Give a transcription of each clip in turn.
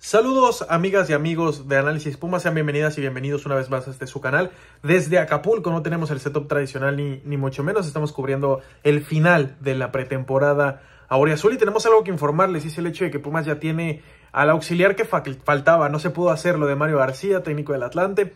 Saludos amigas y amigos de Análisis Pumas, sean bienvenidas y bienvenidos una vez más a este su canal. Desde Acapulco no tenemos el setup tradicional ni, mucho menos, estamos cubriendo el final de la pretemporada Azul y tenemos algo que informarles, y es el hecho de que Pumas ya tiene al auxiliar que faltaba, no se pudo hacer lo de Mario García, técnico del Atlante,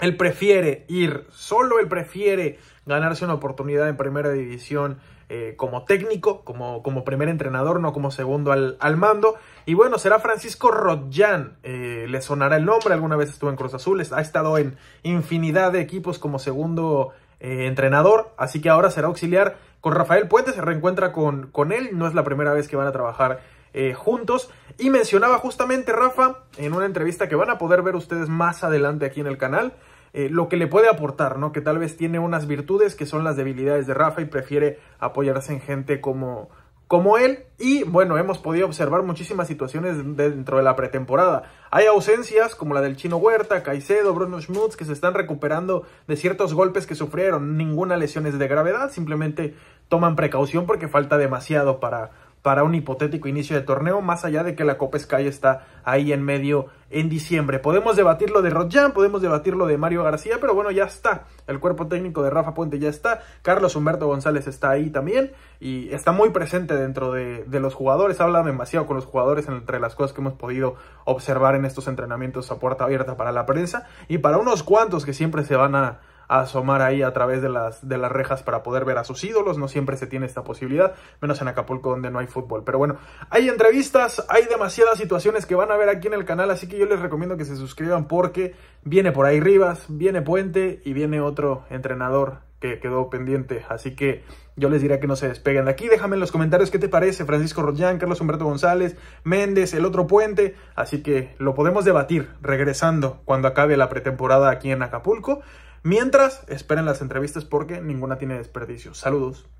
él prefiere ir solo, él prefiere ganarse una oportunidad en primera división eh, como técnico, como, como, primer entrenador, no como segundo al, mando. Y bueno, será Francisco Rodjan, eh, le sonará el nombre, alguna vez estuvo en Cruz Azul, ha estado en infinidad de equipos como segundo eh, entrenador, así que ahora será auxiliar con Rafael Puente, se reencuentra con, con él, no es la primera vez que van a trabajar eh, juntos. Y mencionaba justamente Rafa en una entrevista que van a poder ver ustedes más adelante aquí en el canal. Eh, lo que le puede aportar, ¿no? Que tal vez tiene unas virtudes que son las debilidades de Rafa y prefiere apoyarse en gente como, como él. Y bueno, hemos podido observar muchísimas situaciones dentro de la pretemporada. Hay ausencias como la del Chino Huerta, Caicedo, Bruno Schmutz, que se están recuperando de ciertos golpes que sufrieron. Ninguna lesión es de gravedad, simplemente toman precaución porque falta demasiado para, para un hipotético inicio de torneo, más allá de que la Copa Sky está ahí en medio en diciembre. Podemos debatir lo de Rodjan, podemos debatir lo de Mario García, pero bueno, ya está. El cuerpo técnico de Rafa Puente ya está. Carlos Humberto González está ahí también y está muy presente dentro de, de los jugadores. Habla demasiado con los jugadores entre las cosas que hemos podido observar en estos entrenamientos a puerta abierta para la prensa y para unos cuantos que siempre se van a asomar ahí a través de las, de las rejas para poder ver a sus ídolos. No siempre se tiene esta posibilidad, menos en Acapulco donde no hay fútbol. Pero bueno, hay entrevistas, hay demasiadas situaciones que van a ver aquí en el canal, así que yo les recomiendo que se suscriban porque viene por ahí Rivas, viene Puente y viene otro entrenador que quedó pendiente. Así que yo les diré que no se despeguen de aquí. Déjame en los comentarios qué te parece Francisco Rollán, Carlos Humberto González, Méndez, el otro puente. Así que lo podemos debatir regresando cuando acabe la pretemporada aquí en Acapulco. Mientras, esperen las entrevistas porque ninguna tiene desperdicio. Saludos.